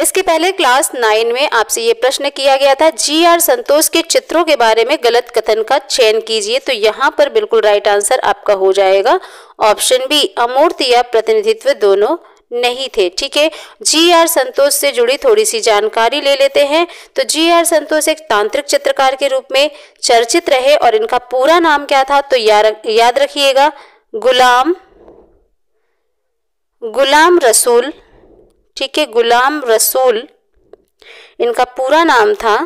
इसके पहले class nine में आपसे ये प्रश्न किया गया था जी आर संतोष के चित्रों के बारे में गलत कथन का चयन कीजिए तो यहाँ पर बिल्कुल राइट आंसर आपका हो जाएगा ऑप्शन बी अमूर्त या प्रतिनिधित्व दोनों नहीं थे ठीक है जी आर संतोष से जुड़ी थोड़ी सी जानकारी ले लेते हैं तो जी आर संतोष एक तांत्रिक चित्रकार के रूप में चर्चित रहे और इनका पूरा नाम क्या था तो याद रखिएगा गुलाम गुलाम रसूल ठीक है गुलाम रसूल इनका पूरा नाम था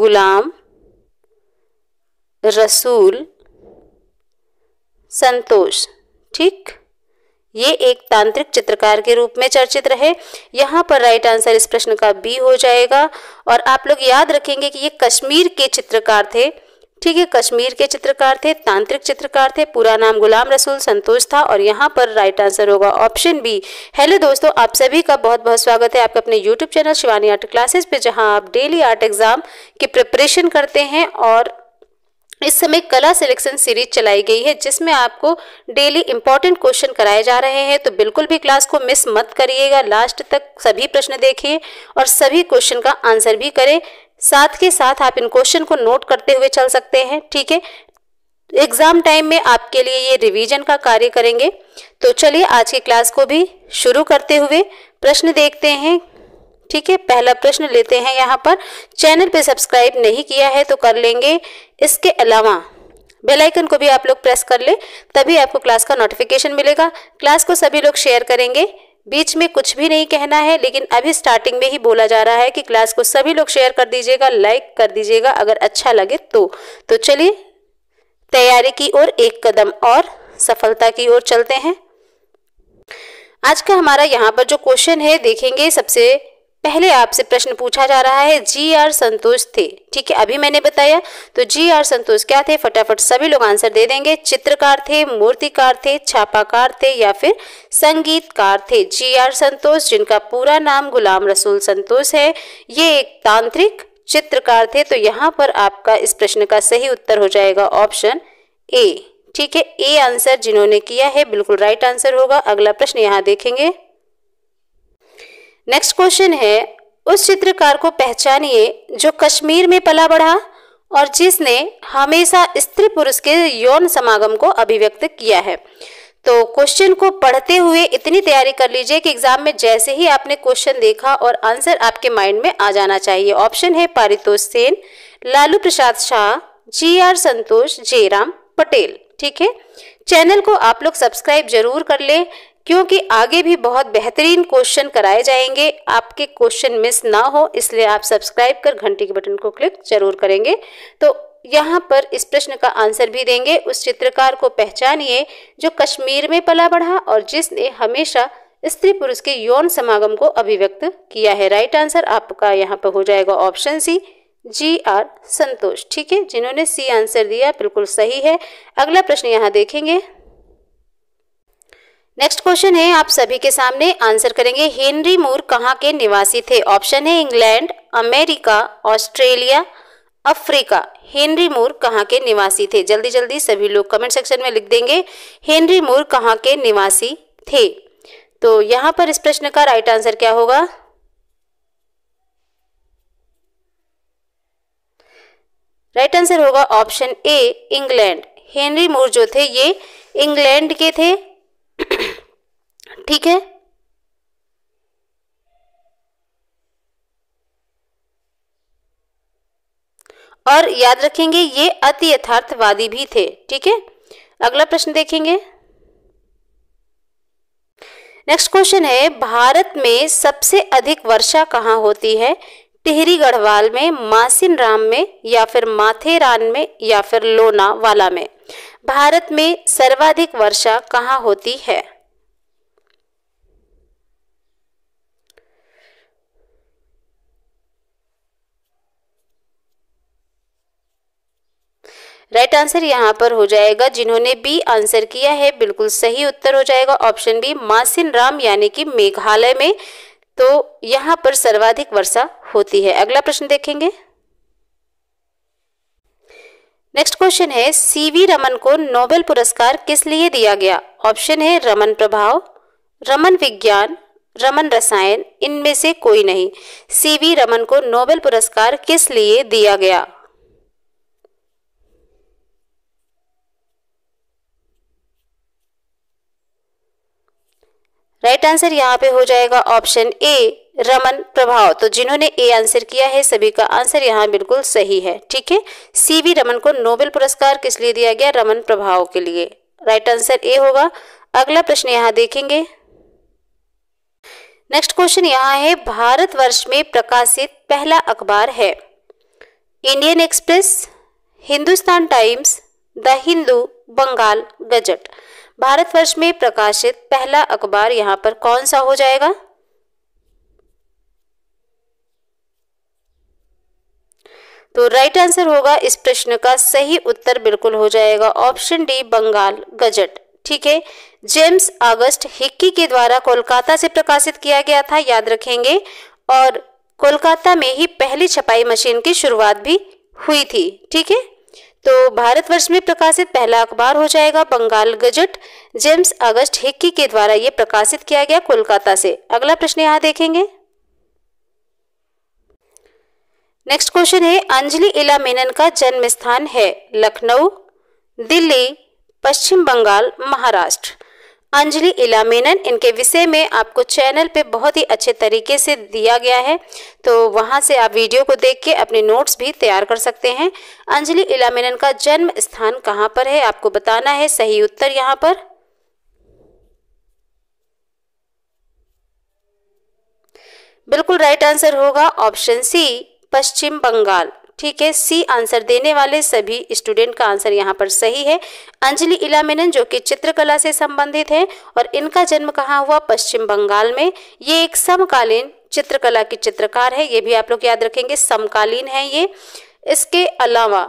गुलाम रसूल संतोष ठीक ये एक तांत्रिक चित्रकार के रूप में चर्चित रहे यहाँ पर राइट आंसर इस प्रश्न का बी हो जाएगा और आप लोग याद रखेंगे कि ये कश्मीर के चित्रकार थे ठीक है कश्मीर के चित्रकार थे तांत्रिक चित्रकार थे पूरा नाम गुलाम रसूल संतोष था और यहाँ पर राइट आंसर होगा ऑप्शन बी हेलो दोस्तों आप सभी का बहुत बहुत स्वागत है आपके अपने YouTube channel Shivani art classes पे जहाँ आप डेली आर्ट एग्जाम की प्रिपरेशन करते हैं और इस समय कला सिलेक्शन सीरीज चलाई गई है जिसमें आपको डेली इंपॉर्टेंट क्वेश्चन कराए जा रहे हैं तो बिल्कुल भी क्लास को मिस मत करिएगा लास्ट तक सभी प्रश्न देखिए और सभी क्वेश्चन का आंसर भी करें साथ के साथ आप इन क्वेश्चन को नोट करते हुए चल सकते हैं ठीक है एग्जाम टाइम में आपके लिए ये रिवीजन का कार्य करेंगे तो चलिए आज की क्लास को भी शुरू करते हुए प्रश्न देखते हैं ठीक है पहला प्रश्न लेते हैं यहाँ पर चैनल पे सब्सक्राइब नहीं किया है तो कर लेंगे इसके अलावा बेल आइकन को भी आप लोग प्रेस कर ले तभी आपको क्लास का नोटिफिकेशन मिलेगा क्लास को सभी लोग शेयर करेंगे बीच में कुछ भी नहीं कहना है लेकिन अभी स्टार्टिंग में ही बोला जा रहा है कि क्लास को सभी लोग शेयर कर दीजिएगा लाइक कर दीजिएगा अगर अच्छा लगे तो तो चलिए तैयारी की ओर एक कदम और सफलता की ओर चलते हैं आज का हमारा यहाँ पर जो क्वेश्चन है देखेंगे सबसे पहले आपसे प्रश्न पूछा जा रहा है जी आर संतोष थे ठीक है अभी मैंने बताया तो जी आर संतोष क्या थे फटाफट सभी लोग आंसर दे देंगे चित्रकार थे मूर्तिकार थे छापाकार थे या फिर संगीतकार थे जी आर संतोष जिनका पूरा नाम गुलाम रसूल संतोष है ये एक तांत्रिक चित्रकार थे तो यहाँ पर आपका इस प्रश्न का सही उत्तर हो जाएगा ऑप्शन ए ठीक है ए आंसर जिन्होंने किया है बिल्कुल राइट आंसर होगा अगला प्रश्न यहाँ देखेंगे नेक्स्ट क्वेश्चन है उस चित्रकार को पहचानिए जो कश्मीर में पला बढ़ा और जिसने हमेशा स्त्री पुरुष के यौन समागम को अभिव्यक्त किया है तो क्वेश्चन को पढ़ते हुए इतनी तैयारी कर लीजिए कि एग्जाम में जैसे ही आपने क्वेश्चन देखा और आंसर आपके माइंड में आ जाना चाहिए ऑप्शन है पारितोष सेन लालू प्रसाद शाह जी आर संतोष जयराम पटेल ठीक है चैनल को आप लोग सब्सक्राइब जरूर कर लें क्योंकि आगे भी बहुत बेहतरीन क्वेश्चन कराए जाएंगे आपके क्वेश्चन मिस ना हो इसलिए आप सब्सक्राइब कर घंटी के बटन को क्लिक जरूर करेंगे तो यहाँ पर इस प्रश्न का आंसर भी देंगे उस चित्रकार को पहचानिए जो कश्मीर में पला बढ़ा और जिसने हमेशा स्त्री पुरुष के यौन समागम को अभिव्यक्त किया है राइट आंसर आपका यहाँ पर हो जाएगा ऑप्शन सी जी आर संतोष ठीक है जिन्होंने सी आंसर दिया बिल्कुल सही है अगला प्रश्न यहाँ देखेंगे नेक्स्ट क्वेश्चन है आप सभी के सामने आंसर करेंगे हेनरी मूर कहाँ के निवासी थे ऑप्शन है England America Australia Africa Henry Moore कहाँ के निवासी थे जल्दी जल्दी सभी लोग कमेंट सेक्शन में लिख देंगे हेनरी मूर कहाँ के निवासी थे तो यहाँ पर इस प्रश्न का राइट आंसर क्या होगा राइट आंसर होगा option A England Henry Moore जो थे ये इंग्लैंड के थे ठीक है और याद रखेंगे ये अति यथार्थवादी भी थे ठीक है अगला प्रश्न देखेंगे नेक्स्ट क्वेश्चन है भारत में सबसे अधिक वर्षा कहाँ होती है टिहरी गढ़वाल में मासिन राम में या फिर माथेरान में या फिर लोनावाला में भारत में सर्वाधिक वर्षा कहाँ होती है राइट right आंसर यहां पर हो जाएगा जिन्होंने बी आंसर किया है बिल्कुल सही उत्तर हो जाएगा ऑप्शन बी मासिन राम यानी कि मेघालय में तो यहां पर सर्वाधिक वर्षा होती है अगला प्रश्न देखेंगे नेक्स्ट क्वेश्चन है सीवी रमन को नोबेल पुरस्कार किस लिए दिया गया ऑप्शन है रमन प्रभाव रमन विज्ञान रमन रसायन इनमें से कोई नहीं सीवी रमन को नोबेल पुरस्कार किस लिए दिया गया राइट आंसर यहाँ पे हो जाएगा ऑप्शन ए रमन प्रभाव तो जिन्होंने ए आंसर किया है सभी का आंसर यहाँ बिल्कुल सही है ठीक है सी वी रमन को नोबेल पुरस्कार किस लिए दिया गया रमन प्रभाव के लिए राइट आंसर ए होगा अगला प्रश्न यहाँ देखेंगे नेक्स्ट क्वेश्चन यहाँ है भारतवर्ष में प्रकाशित पहला अखबार है Indian Express Hindustan Times the Hindu Bengal gazette Bharatvarsh में प्रकाशित पहला अखबार यहां पर कौन सा हो जाएगा तो राइट आंसर होगा इस प्रश्न का सही उत्तर बिल्कुल हो जाएगा ऑप्शन डी बंगाल गजट ठीक है जेम्स अगस्त हिक्की के द्वारा कोलकाता से प्रकाशित किया गया था याद रखेंगे और कोलकाता में ही पहली छपाई मशीन की शुरुआत भी हुई थी ठीक है तो भारतवर्ष में प्रकाशित पहला अखबार हो जाएगा Bengal gazette James August Hicky के द्वारा ये प्रकाशित किया गया कोलकाता से अगला प्रश्न यहाँ देखेंगे नेक्स्ट क्वेश्चन है अंजलि इला मेनन का जन्म स्थान है लखनऊ दिल्ली पश्चिम बंगाल महाराष्ट्र अंजलि इला मेनन इनके विषय में आपको चैनल पे बहुत ही अच्छे तरीके से दिया गया है तो वहाँ से आप वीडियो को देख के अपने नोट्स भी तैयार कर सकते हैं अंजलि इला मेनन का जन्म स्थान कहाँ पर है आपको बताना है सही उत्तर यहाँ पर बिल्कुल राइट आंसर होगा ऑप्शन सी पश्चिम बंगाल ठीक है सी आंसर देने वाले सभी स्टूडेंट का आंसर यहाँ पर सही है अंजलि इला मेनन जो कि चित्रकला से संबंधित है और इनका जन्म कहाँ हुआ पश्चिम बंगाल में ये एक समकालीन चित्रकला की चित्रकार है ये भी आप लोग याद रखेंगे समकालीन है ये इसके अलावा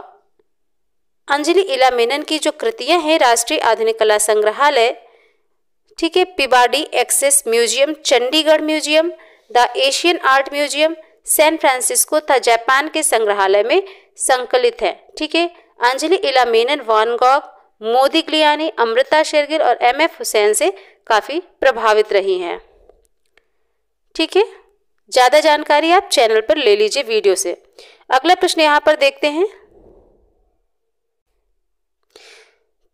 अंजलि इला मेनन की जो कृतियां हैं राष्ट्रीय आधुनिक कला संग्रहालय ठीक है Peabody Essex museum Chandigarh museum the Asian art museum San Francisco तथा जापान के संग्रहालय में संकलित है ठीक है अंजलि इला मेनन मोदी ग्लियानी अमृता शेरगिल और एम एफ हुसैन से काफ़ी प्रभावित रही हैं ठीक है ज़्यादा जानकारी आप चैनल पर ले लीजिए वीडियो से अगला प्रश्न यहाँ पर देखते हैं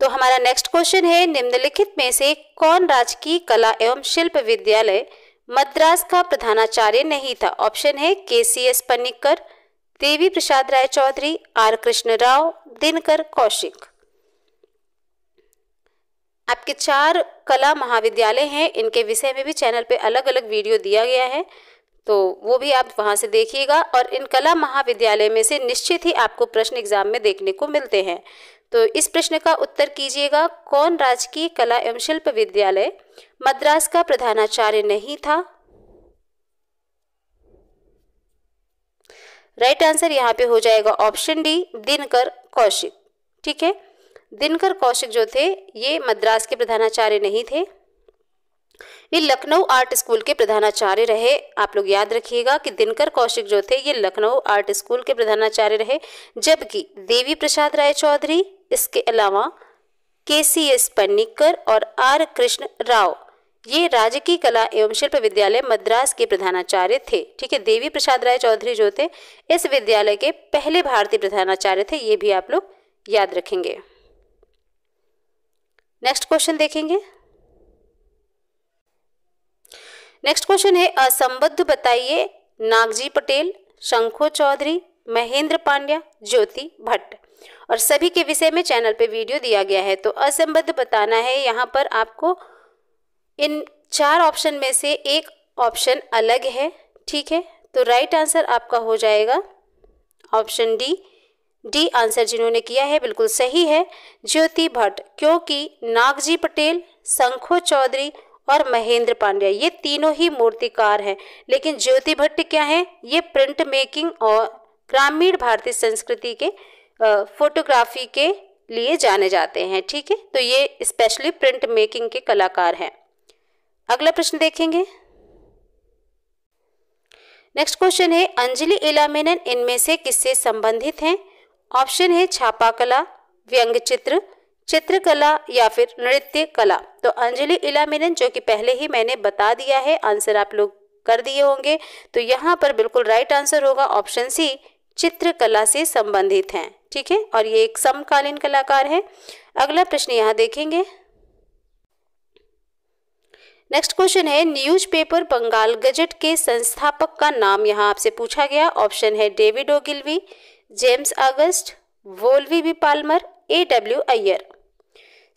तो हमारा नेक्स्ट क्वेश्चन है निम्नलिखित में से कौन राजकीय कला एवं शिल्प विद्यालय मद्रास का प्रधानाचार्य नहीं था ऑप्शन है K C S Panikkar Devi Prasad Rai Chowdhury R Krishna Rao Dinkar Kaushik आपके चार कला महाविद्यालय हैं इनके विषय में भी चैनल पे अलग अलग वीडियो दिया गया है तो वो भी आप वहाँ से देखिएगा और इन कला महाविद्यालय में से निश्चित ही आपको प्रश्न एग्जाम में देखने को मिलते हैं तो इस प्रश्न का उत्तर कीजिएगा कौन राजकीय कला एवं शिल्प विद्यालय मद्रास का प्रधानाचार्य नहीं था राइट right आंसर यहाँ पे हो जाएगा ऑप्शन डी दिनकर कौशिक ठीक है दिनकर कौशिक जो थे ये मद्रास के प्रधानाचार्य नहीं थे ये लखनऊ आर्ट स्कूल के प्रधानाचार्य रहे आप लोग याद रखिएगा कि दिनकर कौशिक जो थे ये लखनऊ आर्ट स्कूल के प्रधानाचार्य रहे जबकि देवी प्रसाद राय चौधरी इसके अलावा के सी एस पन्नीकर और आर कृष्ण राव ये राजकीय कला एवं शिल्प विद्यालय मद्रास के प्रधानाचार्य थे ठीक है देवी प्रसाद राय चौधरी जो थे इस विद्यालय के पहले भारतीय प्रधानाचार्य थे ये भी आप लोग याद रखेंगे नेक्स्ट क्वेश्चन देखेंगे नेक्स्ट क्वेश्चन है असंबद्ध बताइए नागजी पटेल शंखो चौधरी महेंद्र पांड्या ज्योति भट्ट और सभी के विषय में चैनल पे वीडियो दिया गया है तो असंबद्ध बताना है यहाँ पर आपको इन चार ऑप्शन में से एक ऑप्शन अलग है ठीक है तो राइट आंसर आपका हो जाएगा ऑप्शन डी डी आंसर जिन्होंने किया है बिल्कुल सही है ज्योति भट्ट क्योंकि नागजी पटेल शंखो चौधरी और महेंद्र पांड्या ये तीनों ही मूर्तिकार हैं लेकिन ज्योति भट्ट क्या है ये प्रिंट मेकिंग और ग्रामीण भारतीय संस्कृति के फोटोग्राफी के लिए जाने जाते हैं ठीक है तो ये स्पेशली प्रिंट मेकिंग के कलाकार हैं अगला प्रश्न देखेंगे नेक्स्ट क्वेश्चन है अंजलि इलामेन इनमें से किससे संबंधित हैं ऑप्शन है छापा कला व्यंग चित्र चित्रकला या फिर नृत्य कला तो अंजलि इलामेन जो कि पहले ही मैंने बता दिया है आंसर आप लोग कर दिए होंगे तो यहाँ पर बिल्कुल राइट आंसर होगा ऑप्शन सी चित्रकला से संबंधित हैं ठीक है और ये एक समकालीन कलाकार है अगला प्रश्न यहाँ देखेंगे नेक्स्ट क्वेश्चन है न्यूज़पेपर बंगाल गजट के संस्थापक का नाम यहाँ आपसे पूछा गया ऑप्शन है डेविड ओगिल्वी जेम्स अगस्ट वोल्वी B Palmer A W Iyer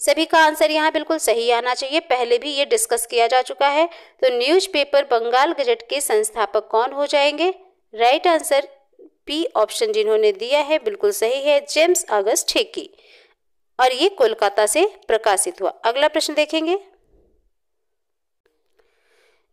सभी का आंसर यहाँ बिल्कुल सही आना चाहिए पहले भी ये डिस्कस किया जा चुका है तो न्यूज़पेपर बंगाल गजट के संस्थापक कौन हो जाएंगे राइट आंसर पी ऑप्शन जिन्होंने दिया है बिल्कुल सही है जेम्स अगस्त ठेकी और ये कोलकाता से प्रकाशित हुआ अगला प्रश्न देखेंगे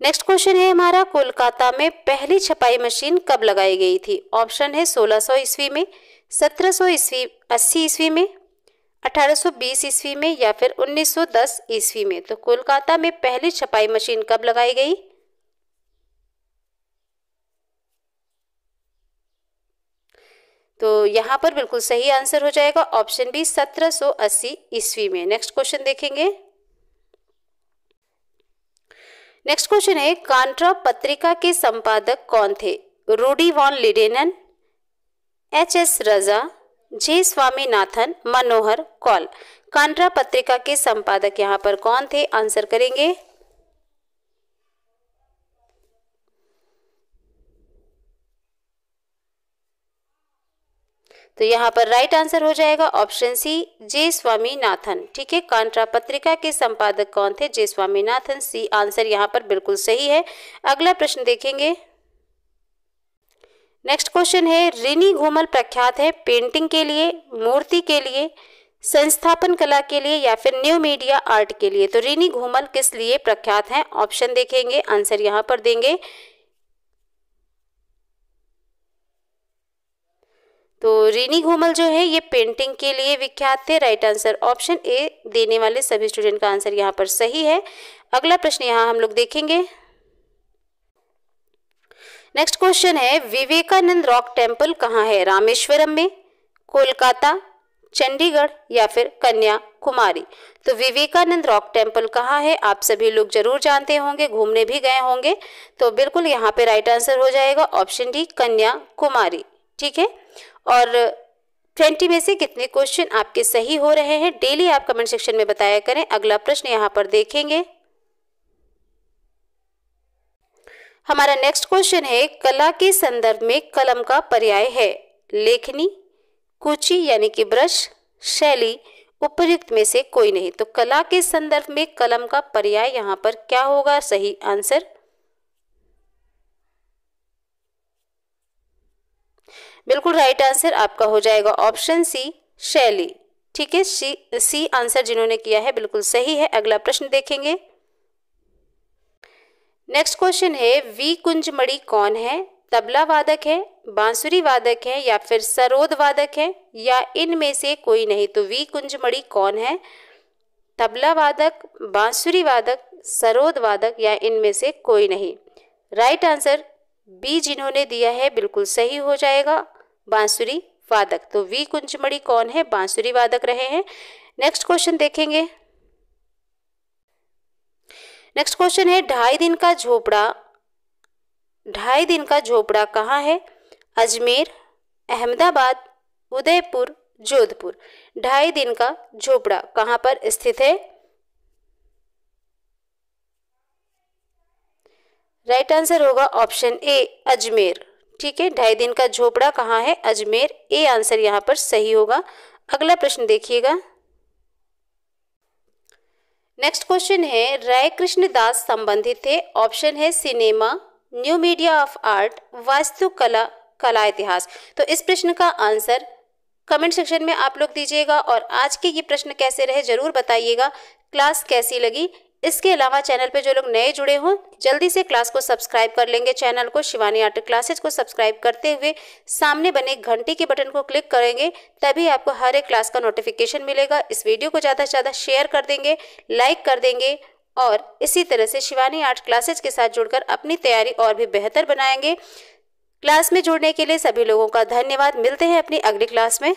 नेक्स्ट क्वेश्चन है हमारा कोलकाता में पहली छपाई मशीन कब लगाई गई थी ऑप्शन है 1600 ईस्वी में 1700 ईस्वी अस्सी ईस्वी में 1820 ईस्वी में या फिर 1910 ईस्वी में तो कोलकाता में पहली छपाई मशीन कब लगाई गई तो यहां पर बिल्कुल सही आंसर हो जाएगा ऑप्शन बी 1780 ईस्वी में नेक्स्ट क्वेश्चन देखेंगे नेक्स्ट क्वेश्चन है कांट्रा पत्रिका के संपादक कौन थे Rudi von Leyden H S Raza J Swaminathan Manohar Kaul Contra पत्रिका के संपादक यहाँ पर कौन थे आंसर करेंगे तो यहाँ पर राइट आंसर हो जाएगा ऑप्शन सी जे स्वामीनाथन ठीक है कांट्रा पत्रिका के संपादक कौन थे जे स्वामीनाथन सी आंसर यहाँ पर बिल्कुल सही है अगला प्रश्न देखेंगे नेक्स्ट क्वेश्चन है रिनी घूमल प्रख्यात है पेंटिंग के लिए मूर्ति के लिए संस्थापन कला के लिए या फिर न्यू मीडिया आर्ट के लिए तो रिनी घूमल किस लिए प्रख्यात हैं ऑप्शन देखेंगे आंसर यहाँ पर देंगे तो रीनी घूमल जो है ये पेंटिंग के लिए विख्यात थे राइट आंसर ऑप्शन ए देने वाले सभी स्टूडेंट का आंसर यहाँ पर सही है अगला प्रश्न यहाँ हम लोग देखेंगे नेक्स्ट क्वेश्चन है विवेकानंद रॉक टेम्पल कहाँ है रामेश्वरम में कोलकाता चंडीगढ़ या फिर कन्याकुमारी तो विवेकानंद रॉक टेम्पल कहाँ है आप सभी लोग जरूर जानते होंगे घूमने भी गए होंगे तो बिल्कुल यहाँ पे राइट आंसर हो जाएगा ऑप्शन डी कन्याकुमारी ठीक है और ट्वेंटी में से कितने क्वेश्चन आपके सही हो रहे हैं डेली आप कमेंट सेक्शन में बताया करें अगला प्रश्न यहाँ पर देखेंगे हमारा नेक्स्ट क्वेश्चन है कला के संदर्भ में कलम का पर्याय है लेखनी कुची यानी कि ब्रश शैली उपयुक्त में से कोई नहीं तो कला के संदर्भ में कलम का पर्याय यहाँ पर क्या होगा सही आंसर बिल्कुल राइट आंसर आपका हो जाएगा ऑप्शन सी शैली ठीक है सी सी आंसर जिन्होंने किया है बिल्कुल सही है अगला प्रश्न देखेंगे नेक्स्ट क्वेश्चन है वी कुंज मणि कौन है तबला वादक है बांसुरी वादक है या फिर सरोद वादक है या इनमें से कोई नहीं तो वी मणि कौन है तबला वादक बांसुरी वादक सरोद वादक या इनमें से कोई नहीं राइट आंसर बी जिन्होंने दिया है बिल्कुल सही हो जाएगा बांसुरी वादक तो वी कुंजमणि कौन है बांसुरी वादक रहे हैं नेक्स्ट क्वेश्चन देखेंगे नेक्स्ट क्वेश्चन है ढाई दिन का झोपड़ा ढाई दिन का झोपड़ा कहाँ है अजमेर अहमदाबाद उदयपुर जोधपुर ढाई दिन का झोपड़ा कहाँ पर स्थित है राइट आंसर होगा ऑप्शन ए अजमेर ठीक है ढाई दिन का झोपड़ा कहाँ है अजमेर ए आंसर यहाँ पर सही होगा अगला प्रश्न देखिएगा नेक्स्ट क्वेश्चन है राय कृष्ण दास संबंधित थे ऑप्शन है cinema new media of art वास्तुकला कला इतिहास तो इस प्रश्न का आंसर कमेंट सेक्शन में आप लोग दीजिएगा और आज के ये प्रश्न कैसे रहे जरूर बताइएगा क्लास कैसी लगी इसके अलावा चैनल पे जो लोग नए जुड़े हों जल्दी से क्लास को सब्सक्राइब कर लेंगे चैनल को शिवानी आर्ट क्लासेज को सब्सक्राइब करते हुए सामने बने घंटी के बटन को क्लिक करेंगे तभी आपको हर एक क्लास का नोटिफिकेशन मिलेगा इस वीडियो को ज़्यादा से ज़्यादा शेयर कर देंगे लाइक कर देंगे और इसी तरह से शिवानी आर्ट क्लासेज के साथ जुड़कर अपनी तैयारी और भी बेहतर बनाएंगे क्लास में जुड़ने के लिए सभी लोगों का धन्यवाद मिलते हैं अपनी अगली क्लास में